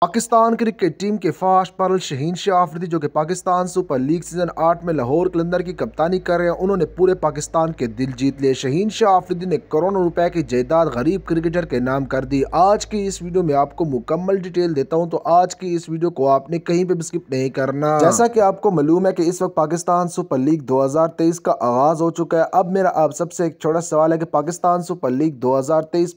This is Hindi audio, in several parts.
पाकिस्तान क्रिकेट टीम के फास्ट परल शहीन शाह आफरीदी जो कि पाकिस्तान सुपर लीग सीजन आठ में लाहौर कलंदर की कप्तानी कर रहे हैं उन्होंने पूरे पाकिस्तान के दिल जीत लिए शहीन शाह आफरीदी ने करोड़ों रुपए की जायदाद गरीब क्रिकेटर के नाम कर दी आज की इस वीडियो में आपको मुकम्मल डिटेल देता हूं तो आज की इस वीडियो को आपने कहीं पर भी स्किप नहीं करना जैसा की आपको मालूम है की इस वक्त पाकिस्तान सुपर लीग दो का आगाज हो चुका है अब मेरा आप सबसे एक छोटा सवाल है की पाकिस्तान सुपर लीग दो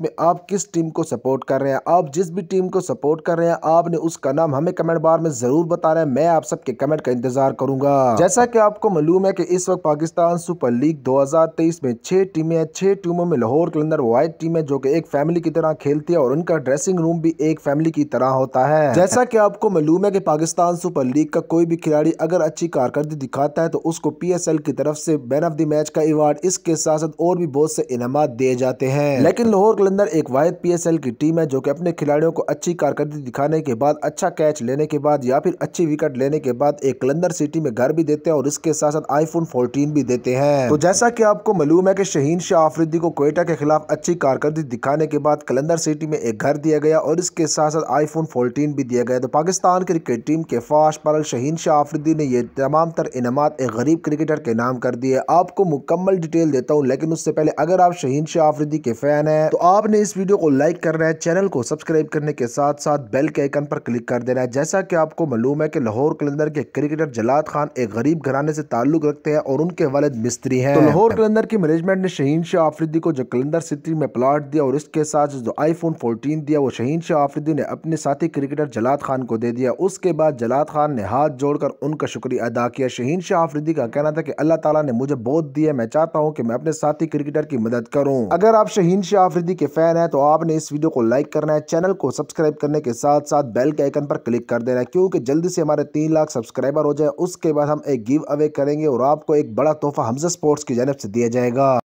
में आप किस टीम को सपोर्ट कर रहे हैं आप जिस भी टीम को सपोर्ट कर रहे हैं आपने उसका नाम हमें कमेंट बार में जरूर बताना है मैं आप सबके कमेंट का इंतजार करूंगा जैसा कि आपको मालूम है कि इस वक्त पाकिस्तान सुपर लीग 2023 में छह टीमें हैं छह टीमों में लाहौर के अंदर टीम है जो की एक फैमिली की तरह खेलती है और उनका ड्रेसिंग रूम भी एक फैमिली की तरह होता है जैसा की आपको मालूम है की पाकिस्तान सुपर लीग का कोई भी खिलाड़ी अगर अच्छी कारकर्दी दिखाता है तो उसको पी की तरफ से मैन ऑफ द मैच का अवार्ड इसके साथ साथ और भी बहुत से इनाम दिए जाते हैं लेकिन लाहौर के अंदर एक वाहिद पी की टीम है जो की अपने खिलाड़ियों को अच्छी कारकर्दी दिखाने करने के बाद अच्छा कैच लेने के बाद या फिर अच्छी विकेट लेने के बाद एक कलंदर सिटी में घर भी देते हैं और इसके साथ साथ आईफोन फोर्टीन भी देते हैं तो जैसा की आपको मालूम है की शहीन शाह आफरीदी को कोयटा के खिलाफ अच्छी कारकर्दी दिखाने के बाद कलंदर सिटी में एक घर दिया गया और इसके साथ साथ आईफोन फोर्टीन भी दिया गया तो पाकिस्तान क्रिकेट टीम के फास्ट पर शहीन शाह आफरीदी ने यह तमाम तर इनाम एक गरीब क्रिकेटर के नाम कर दिए आपको मुकम्मल डिटेल देता हूँ लेकिन उससे पहले अगर आप शहीन शाह आफरीदी के फैन है तो आपने इस वीडियो को लाइक करना है चैनल को सब्सक्राइब करने के साथ साथ बेल के आइकन पर क्लिक कर देना है जैसा कि आपको मालूम है कि लाहौर कलंदर के क्रिकेटर जलाद खान एक गरीब घराने से ताल्लुक रखते हैं और उनके वालद मिस्त्री हैं तो लाहौर कलंदर की मैनेजमेंट ने शहीन शाह आफरीदी को जो कलंदर सिटी में प्लाट दिया और इसके साथ जो आईफोन फोर्टीन दिया वो शहीन शाह आफरीदी ने अपने साथी क्रिकेटर जलाद खान को दे दिया उसके बाद जलाद खान ने हाथ जोड़कर उनका शुक्रिया अदा किया शहीन शाह आफरीदी का कहना था कि अल्लाह ताला ने मुझे बहुत दिया मैं चाहता हूँ कि मैं अपने साथी क्रिकेटर की मदद करूँ अगर आप शहीन शाह आफरीदी के फैन है तो आपने इस वीडियो को लाइक करना है चैनल को सब्सक्राइब करने के साथ साथ साथ बेल के आइकन पर क्लिक कर देना क्योंकि जल्दी से हमारे तीन लाख सब्सक्राइबर हो जाए उसके बाद हम एक गिव अवे करेंगे और आपको एक बड़ा तोहफा हमसे स्पोर्ट्स की जानब से दिया जाएगा